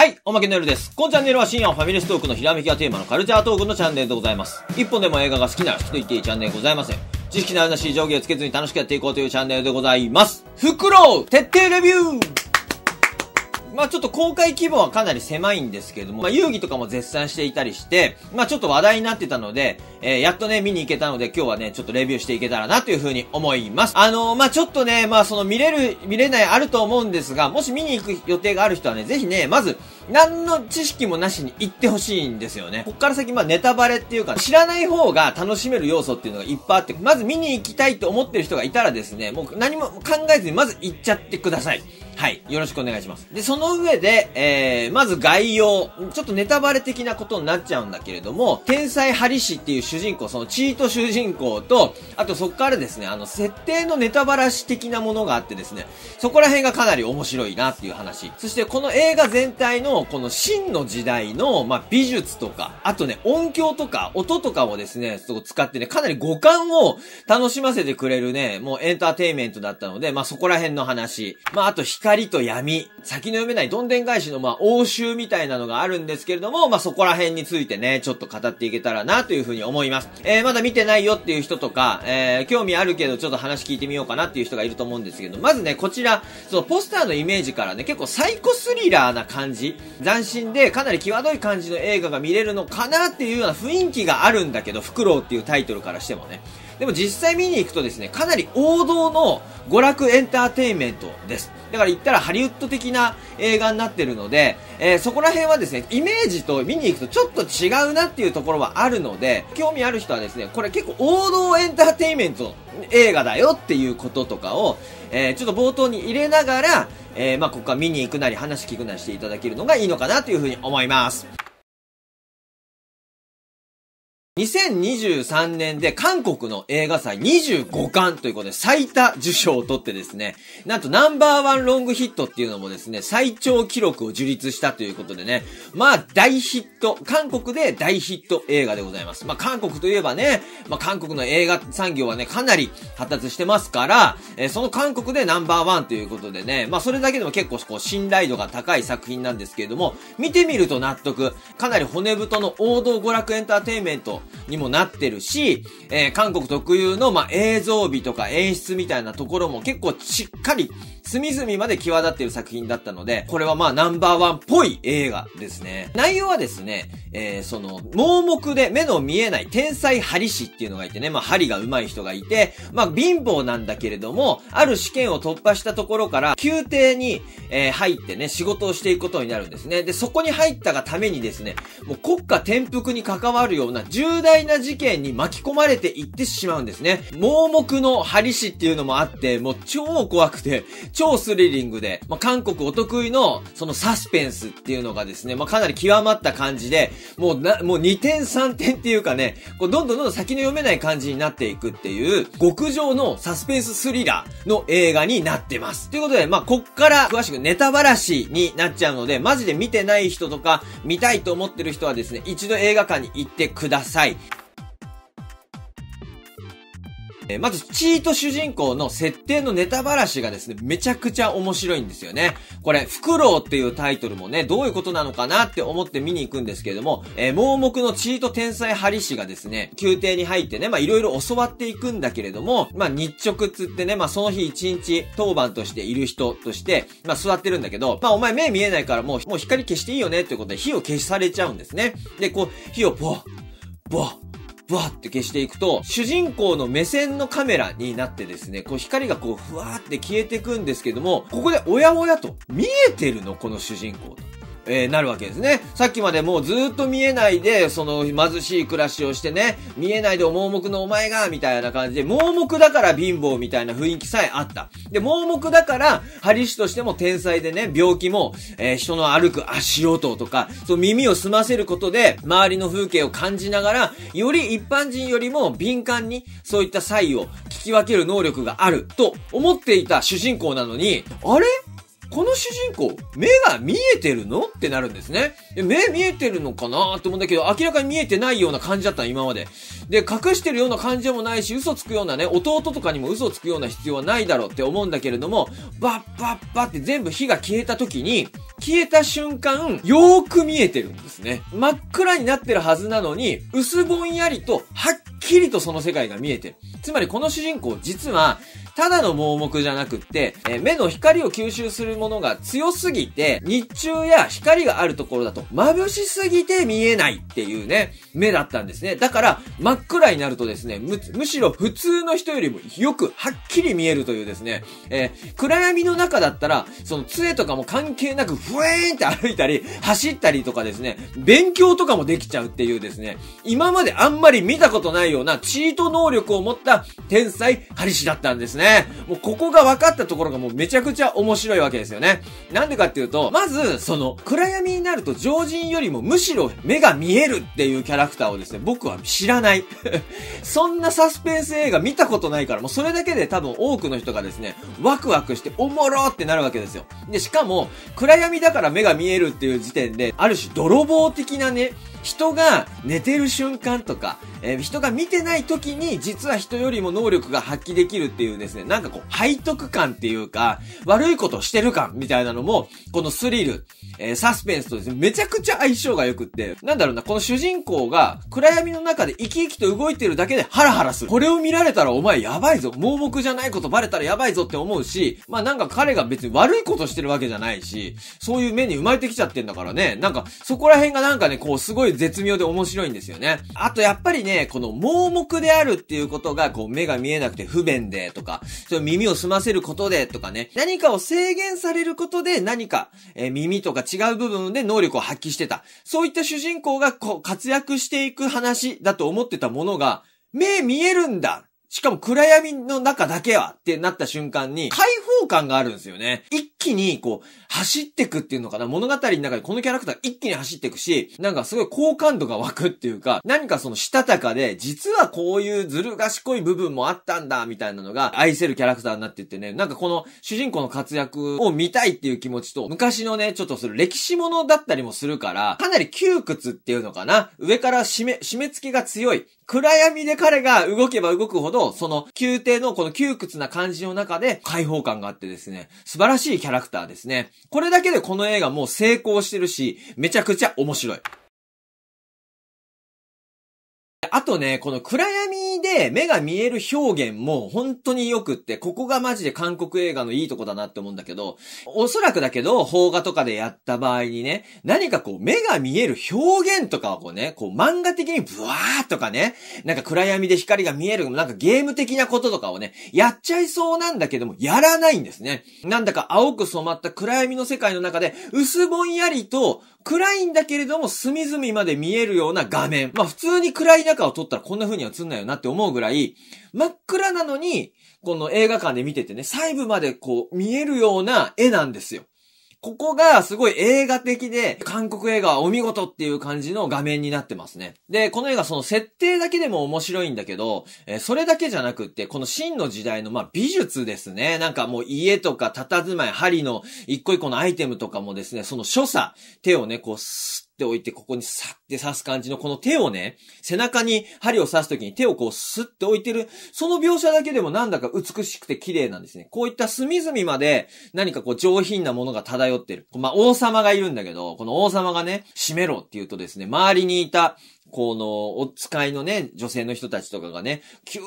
はい、おまけの夜です。このチャンネルは深夜ファミレストークのひらめきがテーマのカルチャートークのチャンネルでございます。一本でも映画が好きな人と言っていいチャンネルございません。知識のあるなし、上下をつけずに楽しくやっていこうというチャンネルでございます。フクロウ徹底レビューまあちょっと公開規模はかなり狭いんですけども、まあ遊戯とかも絶賛していたりして、まあちょっと話題になってたので、えー、やっとね、見に行けたので今日はね、ちょっとレビューしていけたらなというふうに思います。あのー、まあちょっとね、まあその見れる、見れないあると思うんですが、もし見に行く予定がある人はね、ぜひね、まず、何の知識もなしに行ってほしいんですよね。こっから先、まあネタバレっていうか、知らない方が楽しめる要素っていうのがいっぱいあって、まず見に行きたいと思ってる人がいたらですね、もう何も考えずにまず行っちゃってください。はい。よろしくお願いします。で、その上で、えー、まず概要。ちょっとネタバレ的なことになっちゃうんだけれども、天才ハリシっていう主人公、そのチート主人公と、あとそっからですね、あの、設定のネタバラシ的なものがあってですね、そこら辺がかなり面白いなっていう話。そしてこの映画全体の、この真の時代の、まあ、美術とか、あとね、音響とか、音とかをですね、そこ使ってね、かなり五感を楽しませてくれるね、もうエンターテインメントだったので、まあ、そこら辺の話。まあ、あと光光と闇、先の読めないどんでん返しのまあ応酬みたいなのがあるんですけれども、まあそこら辺についてね、ちょっと語っていけたらなというふうに思います。えー、まだ見てないよっていう人とか、えー、興味あるけどちょっと話聞いてみようかなっていう人がいると思うんですけど、まずね、こちら、そのポスターのイメージからね、結構サイコスリラーな感じ、斬新でかなり際どい感じの映画が見れるのかなっていうような雰囲気があるんだけど、フクロウっていうタイトルからしてもね。でも実際見に行くとですね、かなり王道の娯楽エンターテインメントです。だから言ったらハリウッド的な映画になってるので、えー、そこら辺はですね、イメージと見に行くとちょっと違うなっていうところはあるので、興味ある人はですね、これ結構王道エンターテインメント映画だよっていうこととかを、えー、ちょっと冒頭に入れながら、えー、まあ、ここから見に行くなり話聞くなりしていただけるのがいいのかなというふうに思います。2023年で韓国の映画祭25巻ということで最多受賞を取ってですね、なんとナンバーワンロングヒットっていうのもですね、最長記録を樹立したということでね、まあ大ヒット、韓国で大ヒット映画でございます。まあ韓国といえばね、まあ韓国の映画産業はね、かなり発達してますから、えー、その韓国でナンバーワンということでね、まあそれだけでも結構こう信頼度が高い作品なんですけれども、見てみると納得、かなり骨太の王道娯楽エンターテインメント、にもなってるし、えー、韓国特有の、ま映像美とか演出みたいなところも結構しっかり隅々まで際立ってる作品だったので、これはまあナンバーワンっぽい映画ですね。内容はですね、えー、その、盲目で目の見えない天才針師っていうのがいてね、まあ針が上手い人がいて、まあ貧乏なんだけれども、ある試験を突破したところから、宮廷に、えー、入ってね、仕事をしていくことになるんですね。で、そこに入ったがためにですね、もう国家転覆に関わるような重重大な事件に巻き込まれていってしまうんですね。盲目の針り師っていうのもあって、もう超怖くて、超スリリングで、まあ、韓国お得意のそのサスペンスっていうのがですね、まあ、かなり極まった感じで、もうな、もう2点3点っていうかね、こうどんどんどんどん先の読めない感じになっていくっていう、極上のサスペンススリラーの映画になってます。ということで、まあ、こっから詳しくネタばらしになっちゃうので、マジで見てない人とか、見たいと思ってる人はですね、一度映画館に行ってください。さい。えまず、チート主人公の設定のネタばらしがですね、めちゃくちゃ面白いんですよね。これ、フクロウっていうタイトルもね、どういうことなのかなって思って見に行くんですけれども、えー、盲目のチート天才ハリ師がですね、宮廷に入ってね、まあいろいろ教わっていくんだけれども、まあ日直つってね、まあその日一日当番としている人として、まあ座ってるんだけど、まあお前目見えないからもう、もう光消していいよねってことで火を消されちゃうんですね。で、こう、火をポッブワッブワって消していくと、主人公の目線のカメラになってですね、こう光がこうふわーって消えていくんですけども、ここでおやおやと、見えてるのこの主人公と。えー、なるわけですね。さっきまでもうずっと見えないで、その貧しい暮らしをしてね、見えないで盲目のお前が、みたいな感じで、盲目だから貧乏みたいな雰囲気さえあった。で、盲目だから、ハリ師としても天才でね、病気も、えー、人の歩く足音とか、そう耳を澄ませることで、周りの風景を感じながら、より一般人よりも敏感に、そういった差異を聞き分ける能力がある、と思っていた主人公なのに、あれこの主人公、目が見えてるのってなるんですね。目見えてるのかなって思うんだけど、明らかに見えてないような感じだったの、今まで。で、隠してるような感じでもないし、嘘つくようなね、弟とかにも嘘つくような必要はないだろうって思うんだけれども、バッバッバって全部火が消えた時に、消えた瞬間、よーく見えてるんですね。真っ暗になってるはずなのに、薄ぼんやりと、はっきりとその世界が見えてる。つまりこの主人公、実は、ただの盲目じゃなくって、えー、目の光を吸収するものが強すぎて、日中や光があるところだと眩しすぎて見えないっていうね、目だったんですね。だから、真っ暗になるとですね、む、むしろ普通の人よりもよくはっきり見えるというですね、えー、暗闇の中だったら、その杖とかも関係なく、ふえーんって歩いたり、走ったりとかですね、勉強とかもできちゃうっていうですね、今まであんまり見たことないようなチート能力を持った天才、ハリシだったんですね。ね。もうここが分かったところがもうめちゃくちゃ面白いわけですよね。なんでかっていうと、まず、その、暗闇になると常人よりもむしろ目が見えるっていうキャラクターをですね、僕は知らない。そんなサスペンス映画見たことないから、もうそれだけで多分多くの人がですね、ワクワクしておもろってなるわけですよ。で、しかも、暗闇だから目が見えるっていう時点で、ある種泥棒的なね、人が寝てる瞬間とか、えー、人が見てない時に実は人よりも能力が発揮できるっていうですね、なんかこう背徳感っていうか、悪いことしてる感みたいなのも、このスリル、えー、サスペンスとですね、めちゃくちゃ相性が良くって、なんだろうな、この主人公が暗闇の中で生き生きと動いてるだけでハラハラする。これを見られたらお前やばいぞ、盲目じゃないことバレたらやばいぞって思うし、まあなんか彼が別に悪いことしてるわけじゃないし、そういう目に生まれてきちゃってんだからね、なんかそこら辺がなんかね、こうすごいい絶妙で面白いんですよね。あとやっぱりね、この盲目であるっていうことが、こう目が見えなくて不便でとか、そ耳を澄ませることでとかね、何かを制限されることで何か、えー、耳とか違う部分で能力を発揮してた。そういった主人公がこう活躍していく話だと思ってたものが、目見えるんだしかも暗闇の中だけはってなった瞬間に解放感があるんですよね。一気にこう走ってくっていうのかな物語の中でこのキャラクター一気に走ってくし、なんかすごい好感度が湧くっていうか、何かそのしたたかで実はこういうずる賢い部分もあったんだみたいなのが愛せるキャラクターになってってね、なんかこの主人公の活躍を見たいっていう気持ちと昔のね、ちょっとする歴史ものだったりもするから、かなり窮屈っていうのかな上から締め、締め付けが強い暗闇で彼が動けば動くほど、その宮廷のこの窮屈な感じの中で開放感があってですね、素晴らしいキャラクターですね。これだけでこの映画もう成功してるし、めちゃくちゃ面白い。あとね、この暗闇で目が見える表現も本当に良くって、ここがマジで韓国映画のいいとこだなって思うんだけど、おそらくだけど、邦画とかでやった場合にね、何かこう目が見える表現とかをこうね、こう漫画的にブワーとかね、なんか暗闇で光が見える、なんかゲーム的なこととかをね、やっちゃいそうなんだけども、やらないんですね。なんだか青く染まった暗闇の世界の中で、薄ぼんやりと、暗いんだけれども隅々まで見えるような画面。まあ普通に暗い中を撮ったらこんな風には映んないよなって思うぐらい、真っ暗なのに、この映画館で見ててね、細部までこう見えるような絵なんですよ。ここがすごい映画的で、韓国映画はお見事っていう感じの画面になってますね。で、この映画その設定だけでも面白いんだけど、えー、それだけじゃなくって、この真の時代の、まあ、美術ですね。なんかもう家とか佇まい、針の一個一個のアイテムとかもですね、その所作、手をね、こう、スッておいて、ここにさって刺す感じのこの手をね、背中に針を刺すときに手をこうスッて置いてる、その描写だけでもなんだか美しくて綺麗なんですね。こういった隅々まで何かこう上品なものが漂ってる。まあ、王様がいるんだけど、この王様がね、閉めろって言うとですね、周りにいたこの、お使いのね、女性の人たちとかがね、キュ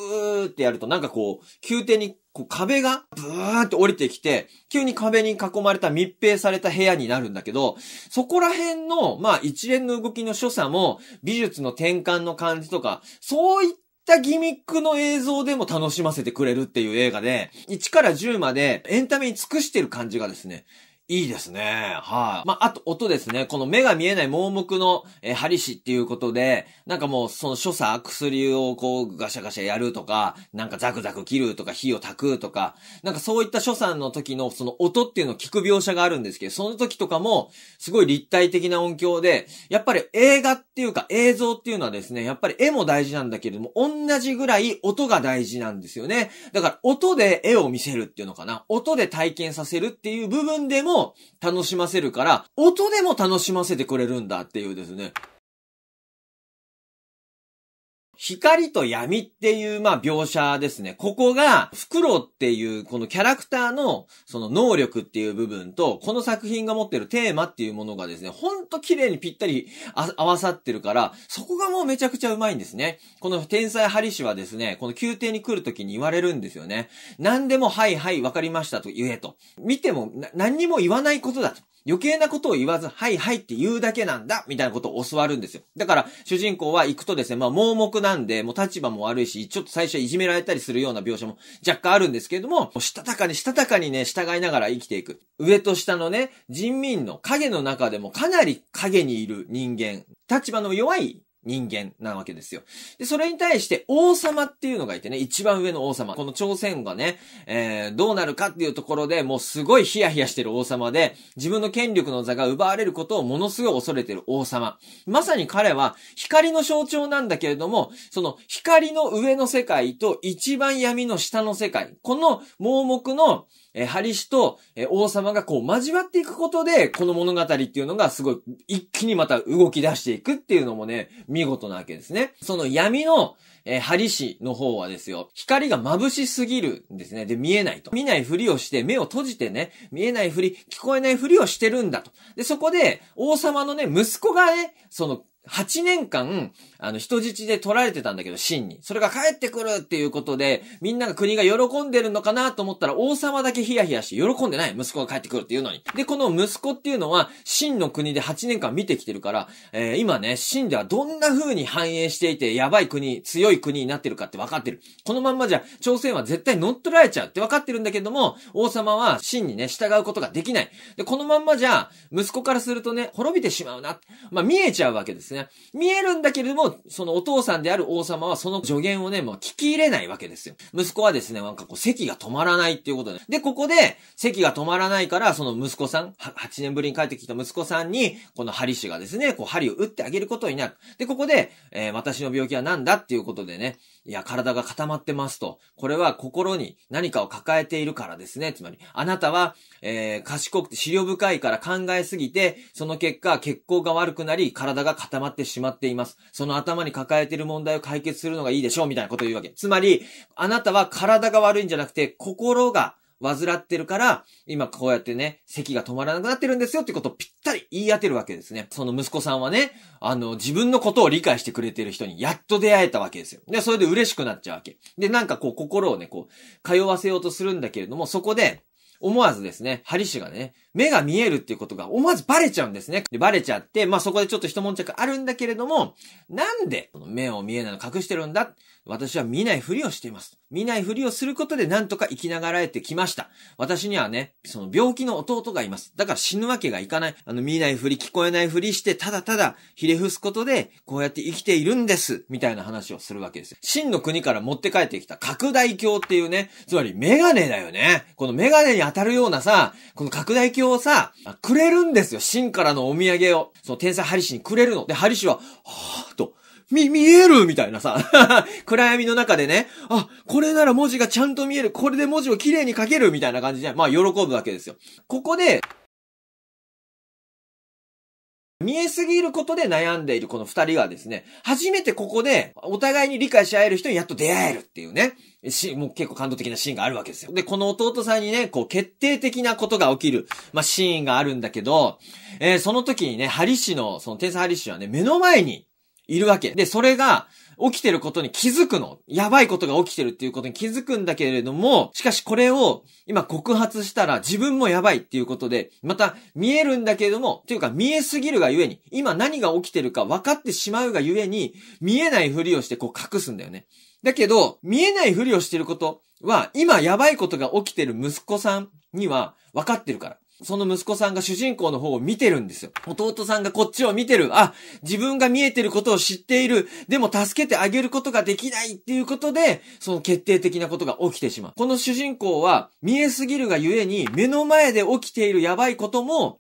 ーってやるとなんかこう、宮廷にこう壁がブーって降りてきて、急に壁に囲まれた密閉された部屋になるんだけど、そこら辺の、まあ一連の動きの所作も、美術の転換の感じとか、そういったったギミックの映像でも楽しませてくれるっていう映画で、1から10までエンタメに尽くしてる感じがですね、いいですね。はい、まあ、あと音ですね。この目が見えない盲目の、えー、針師っていうことで、なんかもうその所作、薬をこうガシャガシャやるとか、なんかザクザク切るとか、火を焚くとか、なんかそういった所作の時のその音っていうのを聞く描写があるんですけど、その時とかも、すごい立体的な音響で、やっぱり映画っていうか映像っていうのはですね、やっぱり絵も大事なんだけれども、同じぐらい音が大事なんですよね。だから音で絵を見せるっていうのかな。音で体験させるっていう部分でも、楽しませるから、音でも楽しませてくれるんだっていうですね。光と闇っていう、まあ、描写ですね。ここが、フクロウっていう、このキャラクターの、その能力っていう部分と、この作品が持ってるテーマっていうものがですね、ほんと綺麗にぴったり合わさってるから、そこがもうめちゃくちゃうまいんですね。この天才ハリ氏はですね、この宮廷に来るときに言われるんですよね。何でも、はいはい、わかりましたと言えと。見ても、何にも言わないことだと。余計なことを言わず、はいはいって言うだけなんだみたいなことを教わるんですよ。だから、主人公は行くとですね、まあ盲目なんで、もう立場も悪いし、ちょっと最初はいじめられたりするような描写も若干あるんですけれども、もしたたかにしたたかにね、従いながら生きていく。上と下のね、人民の影の中でもかなり影にいる人間、立場の弱い人間なわけですよ。で、それに対して王様っていうのがいてね、一番上の王様。この朝鮮がね、えー、どうなるかっていうところでもうすごいヒヤヒヤしてる王様で、自分の権力の座が奪われることをものすごい恐れてる王様。まさに彼は光の象徴なんだけれども、その光の上の世界と一番闇の下の世界。この盲目の、えー、針師と、え王様がこう交わっていくことで、この物語っていうのがすごい一気にまた動き出していくっていうのもね、見事なわけですね。その闇の、えー、針師の方はですよ、光が眩しすぎるんですね。で、見えないと。見ないふりをして、目を閉じてね、見えないふり、聞こえないふりをしてるんだと。で、そこで、王様のね、息子がね、その、8年間、あの、人質で取られてたんだけど、真に。それが帰ってくるっていうことで、みんなが国が喜んでるのかなと思ったら、王様だけヒヤヒヤして喜んでない。息子が帰ってくるっていうのに。で、この息子っていうのは、真の国で8年間見てきてるから、えー、今ね、真ではどんな風に繁栄していて、やばい国、強い国になってるかって分かってる。このまんまじゃ、朝鮮は絶対乗っ取られちゃうって分かってるんだけども、王様は真にね、従うことができない。で、このまんまじゃ、息子からするとね、滅びてしまうな。まあ、見えちゃうわけですですね。見えるんだけれども、そのお父さんである王様はその助言をね、もう聞き入れないわけですよ。息子はですね、なんかこう、席が止まらないっていうことで。で、ここで、席が止まらないから、その息子さん、8年ぶりに帰ってきた息子さんに、この針師がですね、こう、針を打ってあげることになる。で、ここで、えー、私の病気は何だっていうことでね、いや、体が固まってますと。これは心に何かを抱えているからですね。つまり、あなたは、えー、賢くて、資料深いから考えすぎて、その結果、血行が悪くなり、体が固まってしまっています。その頭に抱えている問題を解決するのがいいでしょう、みたいなことを言うわけ。つまり、あなたは体が悪いんじゃなくて、心が、患ってるから、今こうやってね、咳が止まらなくなってるんですよってことをぴったり言い当てるわけですね。その息子さんはね、あの、自分のことを理解してくれてる人にやっと出会えたわけですよ。で、それで嬉しくなっちゃうわけ。で、なんかこう、心をね、こう、通わせようとするんだけれども、そこで、思わずですね、ハリシがね、目が見えるっていうことが思わずバレちゃうんですね。で、バレちゃって、まあそこでちょっと一悶着あるんだけれども、なんで目を見えないの隠してるんだ私は見ないふりをしています。見ないふりをすることでなんとか生きながらえてきました。私にはね、その病気の弟がいます。だから死ぬわけがいかない。あの、見ないふり、聞こえないふりして、ただただ、ひれ伏すことで、こうやって生きているんです。みたいな話をするわけです真の国から持って帰ってきた拡大鏡っていうね、つまりメガネだよね。このメガネに当たるようなさ、この拡大鏡をさ、くれるんですよ。真からのお土産を。その天才ハリシにくれるの。で、ハリシは、はぁと、み、見えるみたいなさ。暗闇の中でね、あ、これなら文字がちゃんと見える。これで文字をきれいに書けるみたいな感じで、まあ喜ぶわけですよ。ここで、見えすぎることで悩んでいるこの二人がですね、初めてここで、お互いに理解し合える人にやっと出会えるっていうね、し、もう結構感動的なシーンがあるわけですよ。で、この弟さんにね、こう、決定的なことが起きる、まあ、シーンがあるんだけど、えー、その時にね、ハリ氏の、その天才ハリ氏はね、目の前にいるわけ。で、それが、起きてることに気づくの。やばいことが起きてるっていうことに気づくんだけれども、しかしこれを今告発したら自分もやばいっていうことで、また見えるんだけれども、というか見えすぎるがゆえに、今何が起きてるか分かってしまうがゆえに、見えないふりをしてこう隠すんだよね。だけど、見えないふりをしてることは、今やばいことが起きてる息子さんには分かってるから。その息子さんが主人公の方を見てるんですよ。弟さんがこっちを見てる。あ、自分が見えてることを知っている。でも助けてあげることができないっていうことで、その決定的なことが起きてしまう。この主人公は、見えすぎるがゆえに、目の前で起きているやばいことも、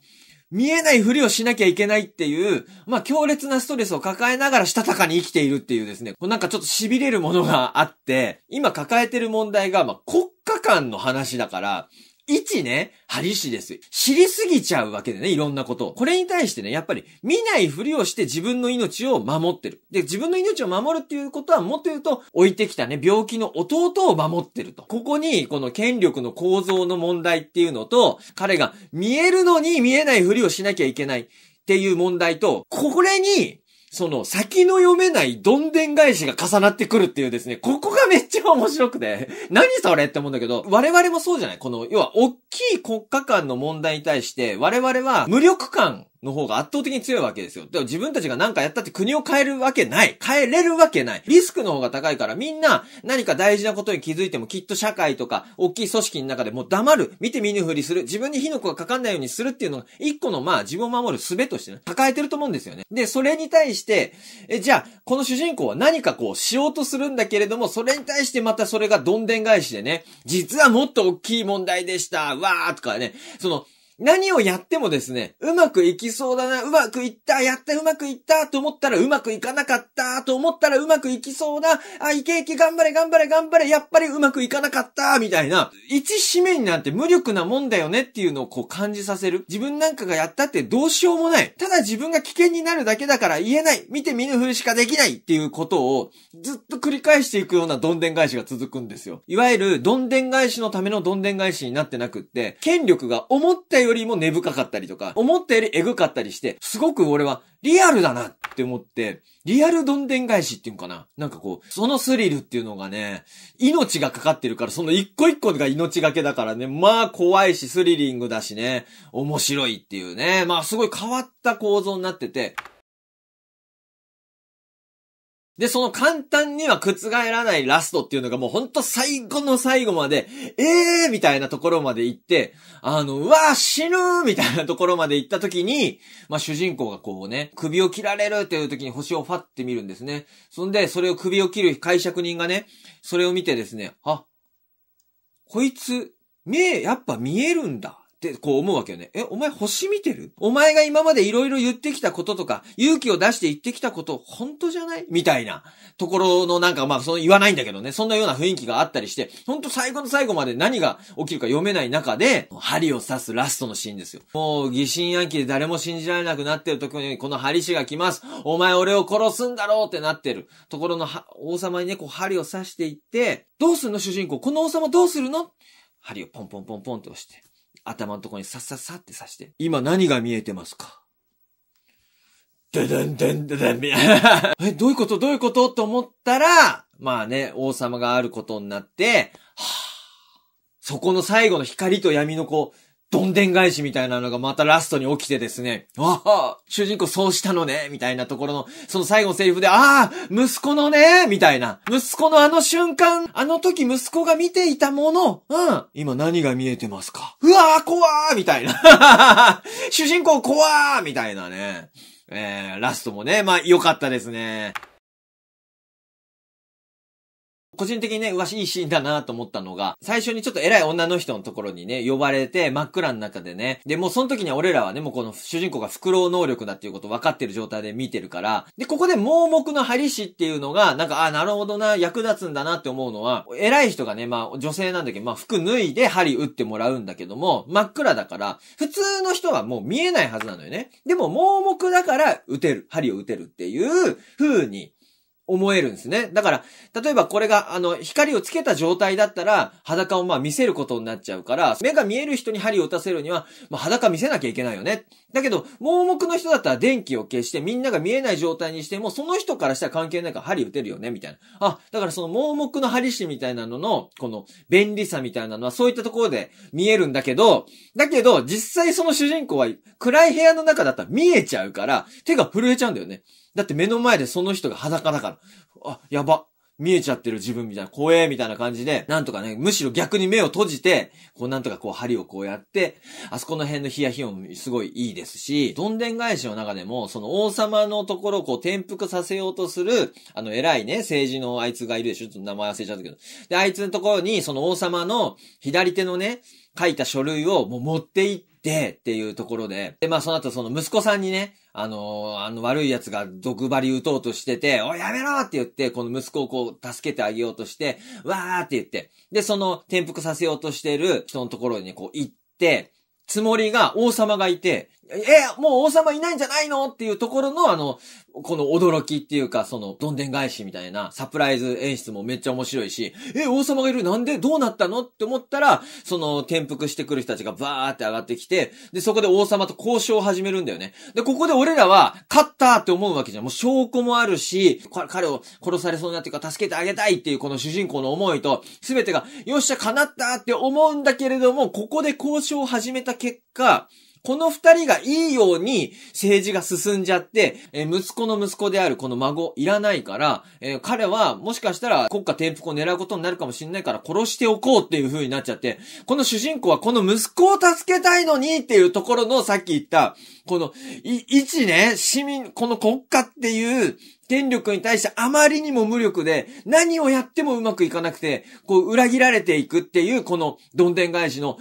見えないふりをしなきゃいけないっていう、まあ、強烈なストレスを抱えながらしたたかに生きているっていうですね、なんかちょっと痺れるものがあって、今抱えてる問題が、まあ、国家間の話だから、一ね、ハリシです知りすぎちゃうわけでね、いろんなことを。これに対してね、やっぱり見ないふりをして自分の命を守ってる。で、自分の命を守るっていうことはもっと言うと、置いてきたね、病気の弟を守ってると。ここに、この権力の構造の問題っていうのと、彼が見えるのに見えないふりをしなきゃいけない。っていう問題と、これにその先の読めないどんでん返しが重なってくるっていうですね、ここがめっちゃ面白くて、何それって思うんだけど、我々もそうじゃないこの、要は、大きい国家間の問題に対して、我々は無力感の方が圧倒的に強いわけですよ。でも自分たちが何かやったって国を変えるわけない。変えれるわけない。リスクの方が高いからみんな何か大事なことに気づいてもきっと社会とか大きい組織の中でもう黙る。見て見ぬふりする。自分に火の粉がかかんないようにするっていうのが一個のまあ自分を守る術としてね、抱えてると思うんですよね。で、それに対して、え、じゃあ、この主人公は何かこうしようとするんだけれども、それに対してまたそれがどんでん返しでね、実はもっと大きい問題でした。わーとかね、その、何をやってもですね、うまくいきそうだな、うまくいった、やった、うまくいったと思ったらうまくいかなかったと思ったらうまくいきそうだ、あ、いけいけ、頑張れ、頑張れ、頑張れ、やっぱりうまくいかなかったみたいな、一めになんて無力なもんだよねっていうのをこう感じさせる。自分なんかがやったってどうしようもない。ただ自分が危険になるだけだから言えない。見て見ぬふりしかできないっていうことをずっと繰り返していくようなどんでん返しが続くんですよ。いわゆるどんでん返しのためのどんでん返しになってなくって、権力が思ったよりも根深かったりとか、思ったよりエグかったりして、すごく俺はリアルだなって思って、リアルどんでん返しっていうのかななんかこう、そのスリルっていうのがね、命がかかってるから、その一個一個が命がけだからね、まあ怖いしスリリングだしね、面白いっていうね、まあすごい変わった構造になってて、で、その簡単には覆らないラストっていうのがもうほんと最後の最後まで、えーみたいなところまで行って、あの、うわー死ぬみたいなところまで行った時に、まあ、主人公がこうね、首を切られるっていう時に星をファって見るんですね。そんで、それを首を切る解釈人がね、それを見てですね、あ、こいつ、目、やっぱ見えるんだ。ってこう思うわけよね。え、お前星見てるお前が今まで色々言ってきたこととか、勇気を出して言ってきたこと、本当じゃないみたいなところのなんか、まあ、その言わないんだけどね、そんなような雰囲気があったりして、ほんと最後の最後まで何が起きるか読めない中で、針を刺すラストのシーンですよ。もう疑心暗鬼で誰も信じられなくなってる時に、この針師が来ます。お前俺を殺すんだろうってなってる。ところの王様にね、こう針を刺していって、どうすんの主人公この王様どうするの針をポンポンポンポンって押して。頭のとこにさっさっさって刺して。今何が見えてますかででんでんででん、え、どういうことどういうことと思ったら、まあね、王様があることになって、はぁ、あ、そこの最後の光と闇のこう、どんでん返しみたいなのがまたラストに起きてですね、ああ、主人公そうしたのね、みたいなところの、その最後のセリフで、ああ、息子のね、みたいな、息子のあの瞬間、あの時息子が見ていたもの、うん、今何が見えてますかうわー、怖ーみたいな。主人公怖ーみたいなね。えー、ラストもね、まあ良かったですね。個人的にね、うわ、いいシーンだなと思ったのが、最初にちょっと偉い女の人のところにね、呼ばれて、真っ暗の中でね、で、もうその時には俺らはね、もうこの主人公がフクロウ能力だっていうこと分かってる状態で見てるから、で、ここで盲目の針師っていうのが、なんか、あ、なるほどな、役立つんだなって思うのは、偉い人がね、まあ、女性なんだけど、まあ、服脱いで針打ってもらうんだけども、真っ暗だから、普通の人はもう見えないはずなのよね。でも、盲目だから、打てる、針を打てるっていう風に、思えるんですね。だから、例えばこれが、あの、光をつけた状態だったら、裸をまあ見せることになっちゃうから、目が見える人に針を打たせるには、まあ裸見せなきゃいけないよね。だけど、盲目の人だったら電気を消して、みんなが見えない状態にしても、その人からしたら関係ないから針打てるよね、みたいな。あ、だからその盲目の針師みたいなのの、この便利さみたいなのは、そういったところで見えるんだけど、だけど、実際その主人公は、暗い部屋の中だったら見えちゃうから、手が震えちゃうんだよね。だって目の前でその人が裸だから。あ、やば。見えちゃってる自分みたいな、怖えみたいな感じで、なんとかね、むしろ逆に目を閉じて、こうなんとかこう針をこうやって、あそこの辺のヒヤヒヤもすごいいいですし、どんでん返しの中でも、その王様のところをこう転覆させようとする、あの偉いね、政治のあいつがいるでしょちょっと名前忘れちゃったけど。で、あいつのところに、その王様の左手のね、書いた書類をもう持っていって、っていうところで、で、まあその後その息子さんにね、あのー、あの悪い奴が毒針打とうとしてて、おやめろって言って、この息子をこう助けてあげようとして、わーって言って、で、その転覆させようとしてる人のところにこう行って、つもりが王様がいて、え、もう王様いないんじゃないのっていうところの、あの、この驚きっていうか、その、どんでん返しみたいなサプライズ演出もめっちゃ面白いし、え、王様がいるなんでどうなったのって思ったら、その、転覆してくる人たちがバーって上がってきて、で、そこで王様と交渉を始めるんだよね。で、ここで俺らは、勝ったって思うわけじゃん。もう証拠もあるし、彼を殺されそうになってから助けてあげたいっていうこの主人公の思いと、すべてが、よっしゃ、叶ったって思うんだけれども、ここで交渉を始めた結果、この二人がいいように政治が進んじゃって、えー、息子の息子であるこの孫いらないから、えー、彼はもしかしたら国家転覆を狙うことになるかもしんないから殺しておこうっていう風になっちゃって、この主人公はこの息子を助けたいのにっていうところのさっき言った、この、い、一ね、市民、この国家っていう権力に対してあまりにも無力で、何をやってもうまくいかなくて、こう裏切られていくっていう、このどんでん返しの、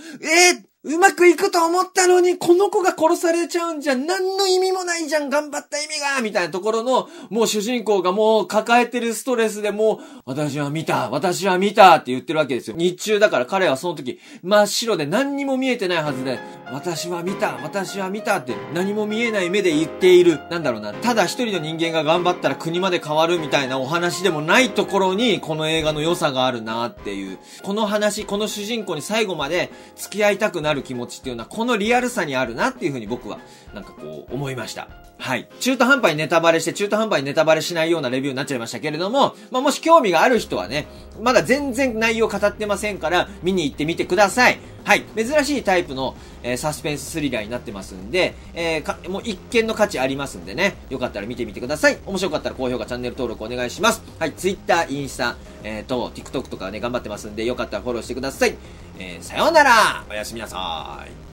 えー、うまくいくと思ったのに、この子が殺されちゃうんじゃ、何の意味もないじゃん、頑張った意味がみたいなところの、もう主人公がもう抱えてるストレスでもう、私は見た、私は見たって言ってるわけですよ。日中だから彼はその時、真っ白で何にも見えてないはずで、私は見た、私は見たって何も見えない目で言っている。なんだろうな。ただ一人の人間が頑張ったら国まで変わるみたいなお話でもないところに、この映画の良さがあるなっていう。この話、この主人公に最後まで付き合いたくなる気持ちっていうのは、このリアルさにあるなっていうふうに僕は、なんかこう、思いました。はい。中途半端にネタバレして、中途半端にネタバレしないようなレビューになっちゃいましたけれども、まあ、もし興味がある人はね、まだ全然内容語ってませんから、見に行ってみてください。はい、珍しいタイプの、えー、サスペンススリラーになってますんで、えー、かもう一見の価値ありますんでね、よかったら見てみてください。面白かったら高評価、チャンネル登録お願いします。はい、Twitter、インスタ、えー、と、TikTok とかね、頑張ってますんで、よかったらフォローしてください。えー、さようならおやすみなさい。